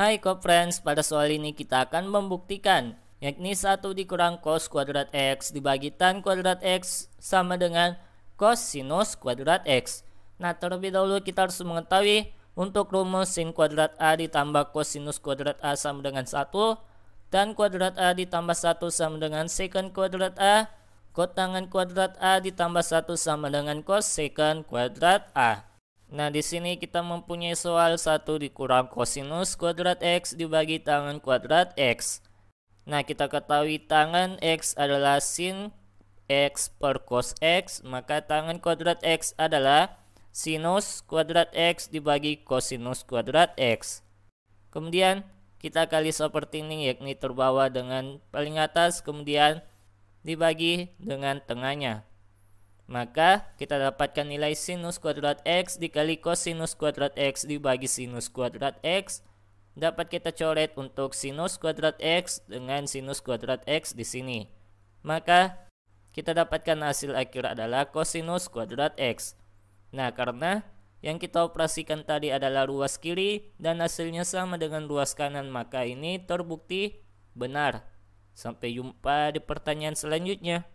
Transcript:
Hai co-friends, pada soal ini kita akan membuktikan yakni 1 dikurang cos kuadrat x dibagi tan kuadrat x sama dengan cos sinus kuadrat x. Nah terlebih dahulu kita harus mengetahui untuk rumus sin kuadrat a ditambah cos sinus kuadrat a sama dengan 1 dan kuadrat a ditambah 1 sama dengan secant kuadrat a kotangan kuadrat a ditambah 1 sama dengan cos secant kuadrat a. Nah, di sini kita mempunyai soal satu dikurang kosinus kuadrat X dibagi tangan kuadrat X. Nah, kita ketahui tangan X adalah sin X per cos X, maka tangan kuadrat X adalah sinus kuadrat X dibagi kosinus kuadrat X. Kemudian, kita kali ini, yakni terbawa dengan paling atas, kemudian dibagi dengan tengahnya maka kita dapatkan nilai sinus kuadrat x dikali kosinus kuadrat x dibagi sinus kuadrat x dapat kita coret untuk sinus kuadrat x dengan sinus kuadrat x di sini. Maka kita dapatkan hasil akhir adalah kosinus kuadrat x. Nah, karena yang kita operasikan tadi adalah ruas kiri dan hasilnya sama dengan ruas kanan, maka ini terbukti benar. Sampai jumpa di pertanyaan selanjutnya.